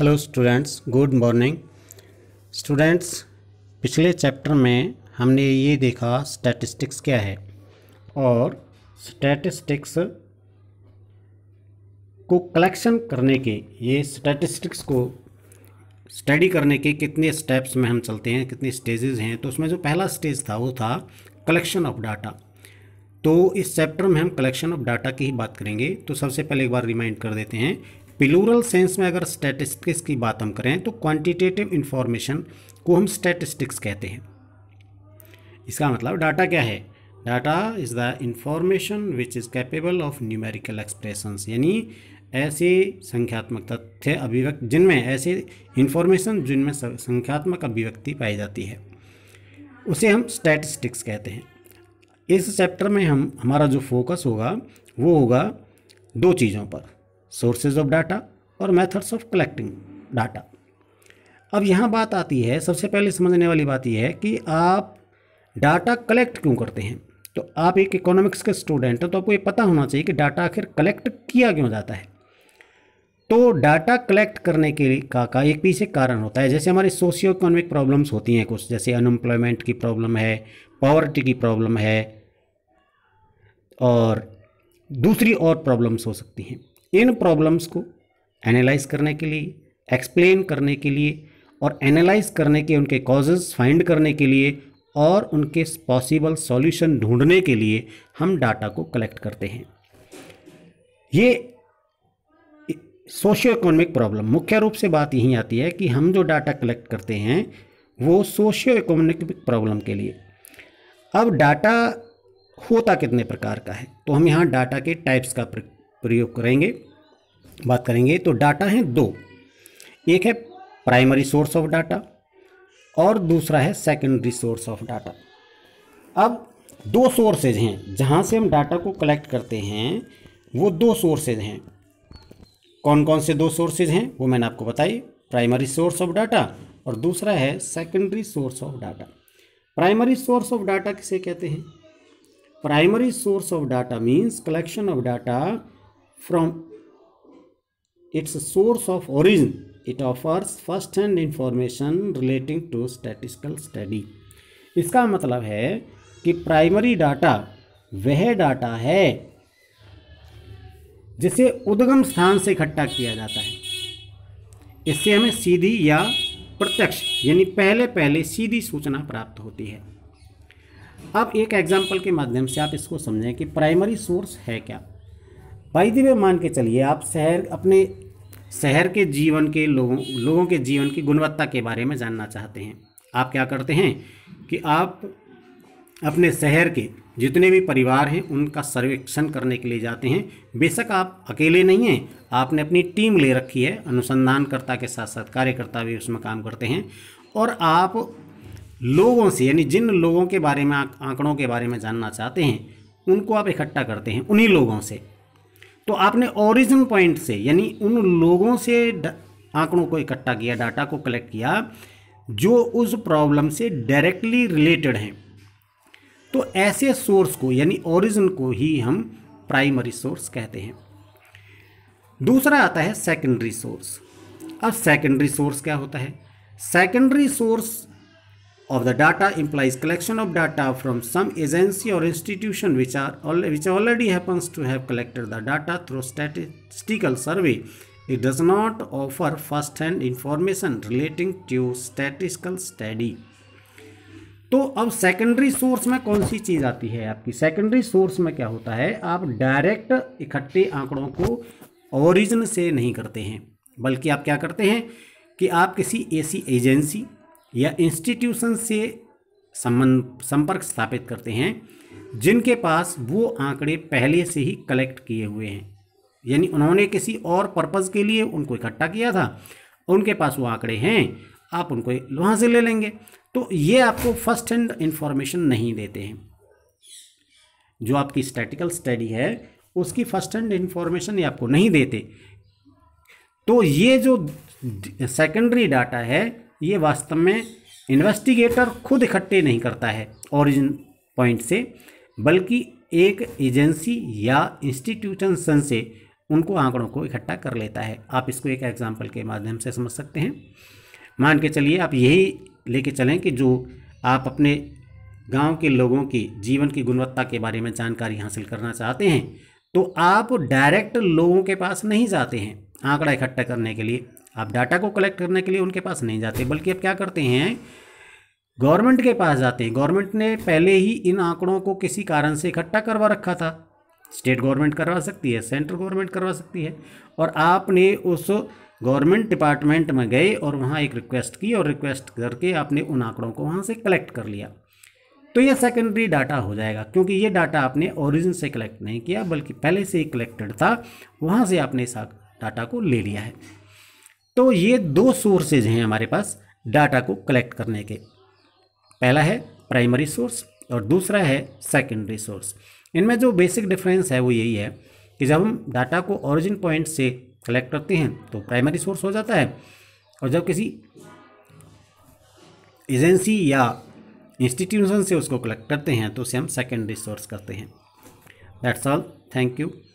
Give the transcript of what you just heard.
Hello students good morning students पिछले chapter में हमने ये देखा स्टैटिस्टिक्स क्या है और स्टैटिस्टिक्स को कलेक्शन करने के ये स्टैटिस्टिक्स को स्टडी करने के कितने स्टेप्स में हम चलते हैं कितने स्टेजेस हैं तो उसमें जो पहला स्टेज था वो था कलेक्शन ऑफ डाटा तो इस चैप्टर में हम कलेक्शन ऑफ डाटा की ही बात करेंगे तो सबसे पहले एक बार रिमाइंड कर देते हैं प्लूरल सेंस में अगर स्टैटिस्टिक्स की बात हम करें तो क्वांटिटेटिव इन्फॉर्मेशन को हम स्टैटिस्टिक्स कहते हैं इसका मतलब डाटा क्या है data is the information which is capable of numerical expressions यानी ऐसे संख्यात्मक तथ्य अभिव्यक्ति जिनमें ऐसे इन्फॉर्मेशन जिनमें संख्यात्मक अभिव्यक्ति पाई जाती है उसे हम स्टैटिस्टिक्स कहते हैं इस चैप्टर में हम हमारा जो फोकस होगा वो होगा दो चीज़ों पर सोर्सेज ऑफ डाटा और मेथड्स ऑफ कलेक्टिंग डाटा अब यहाँ बात आती है सबसे पहले समझने वाली बात यह है कि आप डाटा कलेक्ट क्यों करते हैं तो आप एक इकोनॉमिक्स के स्टूडेंट हो तो आपको ये पता होना चाहिए कि डाटा आखिर कलेक्ट किया क्यों जाता है तो डाटा कलेक्ट करने के का, का एक पीछे कारण होता है जैसे हमारी सोशियो इकोनॉमिक प्रॉब्लम्स होती हैं कुछ जैसे अनएम्प्लॉयमेंट की प्रॉब्लम है पॉवर्टी की प्रॉब्लम है और दूसरी और प्रॉब्लम्स हो सकती हैं इन प्रॉब्लम्स को एनालाइज करने के लिए एक्सप्लेन करने के लिए और एनालाइज करने के उनके कॉजेज़ फाइंड करने के लिए और उनके पॉसिबल सॉल्यूशन ढूंढने के लिए हम डाटा को कलेक्ट करते हैं ये सोशियो इकोनॉमिक प्रॉब्लम मुख्य रूप से बात यहीं आती है कि हम जो डाटा कलेक्ट करते हैं वो सोशियो इकोनॉमिक प्रॉब्लम के लिए अब डाटा होता कितने प्रकार का है तो हम यहाँ डाटा के टाइप्स का प्रयोग करेंगे बात करेंगे तो डाटा हैं दो एक है प्राइमरी सोर्स ऑफ डाटा और दूसरा है सेकेंडरी सोर्स ऑफ डाटा अब दो सोर्सेज हैं जहाँ से हम डाटा को कलेक्ट करते हैं वो दो सोर्सेज हैं कौन कौन से दो सोर्सेज हैं वो मैंने आपको बताई प्राइमरी सोर्स ऑफ डाटा और दूसरा है secondary source of data primary source of data किसे कहते हैं primary source of data means collection of data from its source of origin. It offers first hand information relating to statistical study. इसका मतलब है कि प्राइमरी डाटा वह data है जिसे उद्गम स्थान से इकट्ठा किया जाता है इससे हमें सीधी या प्रत्यक्ष यानी पहले पहले सीधी सूचना प्राप्त होती है अब एक एग्जाम्पल के माध्यम से आप इसको समझें कि प्राइमरी सोर्स है क्या भाई दिव्य वे मान के चलिए आप शहर अपने शहर के जीवन के लोगों लोगों के जीवन की गुणवत्ता के बारे में जानना चाहते हैं आप क्या करते हैं कि आप अपने शहर के जितने भी परिवार हैं उनका सर्वेक्षण करने के लिए जाते हैं बेशक आप अकेले नहीं हैं आपने अपनी टीम ले रखी है अनुसंधानकर्ता के साथ साथ कार्यकर्ता भी उसमें काम करते हैं और आप लोगों से यानी जिन लोगों के बारे में आंकड़ों के बारे में जानना चाहते हैं उनको आप इकट्ठा करते हैं उन्हीं लोगों से तो आपने ओरिजिन पॉइंट से यानी उन लोगों से आंकड़ों को इकट्ठा किया डाटा को कलेक्ट किया जो उस प्रॉब्लम से डायरेक्टली रिलेटेड हैं तो ऐसे सोर्स को यानी ओरिजिन को ही हम प्राइमरी सोर्स कहते हैं दूसरा आता है सेकेंडरी सोर्स अब सेकेंडरी सोर्स क्या होता है secondary source of the data implies collection of data from some agency or institution which are which already happens to have collected the data through statistical survey it does not offer first hand information relating to statistical study तो अब secondary source में कौन सी चीज़ आती है आपकी secondary source में क्या होता है आप डायरेक्ट इकट्ठे आंकड़ों को ओरिजिन से नहीं करते हैं बल्कि आप क्या करते हैं कि आप किसी ऐसी एजेंसी या इंस्टीट्यूशन से संबंध संपर्क स्थापित करते हैं जिनके पास वो आंकड़े पहले से ही कलेक्ट किए हुए हैं यानी उन्होंने किसी और पर्पज़ के लिए उनको इकट्ठा किया था उनके पास वो आंकड़े हैं आप उनको वहाँ से ले लेंगे तो ये आपको फर्स्ट हैंड इन्फॉर्मेशन नहीं देते हैं जो आपकी स्टैटिकल स्टडी है उसकी फर्स्ट हैंड इन्फॉर्मेशन ये आपको नहीं देते तो ये जो सेकेंडरी डाटा है ये वास्तव में इन्वेस्टिगेटर खुद इकट्ठे नहीं करता है ओरिजिन पॉइंट से बल्कि एक एजेंसी या इंस्टीट्यूशन से उनको आंकड़ों को इकट्ठा कर लेता है आप इसको एक एग्जाम्पल के माध्यम से समझ सकते हैं मान के चलिए आप यही लेके चलें कि जो आप अपने गांव के लोगों की जीवन की गुणवत्ता के बारे में जानकारी हासिल करना चाहते हैं तो आप डायरेक्ट लोगों के पास नहीं जाते हैं आंकड़ा इकट्ठा करने के लिए आप डाटा को कलेक्ट करने के लिए उनके पास नहीं जाते बल्कि आप क्या करते हैं गवर्नमेंट के पास जाते हैं गवर्नमेंट ने पहले ही इन आंकड़ों को किसी कारण से इकट्ठा करवा रखा था स्टेट गवर्नमेंट करवा सकती है सेंट्रल गवर्नमेंट करवा सकती है और आपने उस गवर्नमेंट डिपार्टमेंट में गए और वहाँ एक रिक्वेस्ट की और रिक्वेस्ट करके आपने उन आंकड़ों को वहाँ से कलेक्ट कर लिया तो ये सेकेंडरी डाटा हो जाएगा क्योंकि ये डाटा आपने ओरिजिन से कलेक्ट नहीं किया बल्कि पहले से ही कलेक्टेड था वहाँ से आपने इस डाटा को ले लिया है तो ये दो सोर्सेज हैं हमारे पास डाटा को कलेक्ट करने के पहला है प्राइमरी सोर्स और दूसरा है सेकेंडरी सोर्स इनमें जो बेसिक डिफरेंस है वो यही है कि जब हम डाटा को ओरिजिन पॉइंट से कलेक्ट करते हैं तो प्राइमरी सोर्स हो जाता है और जब किसी एजेंसी या इंस्टीट्यूशन से उसको कलेक्ट करते हैं तो उसे हम सेकेंडरी सोर्स करते हैं दैट्स ऑल थैंक यू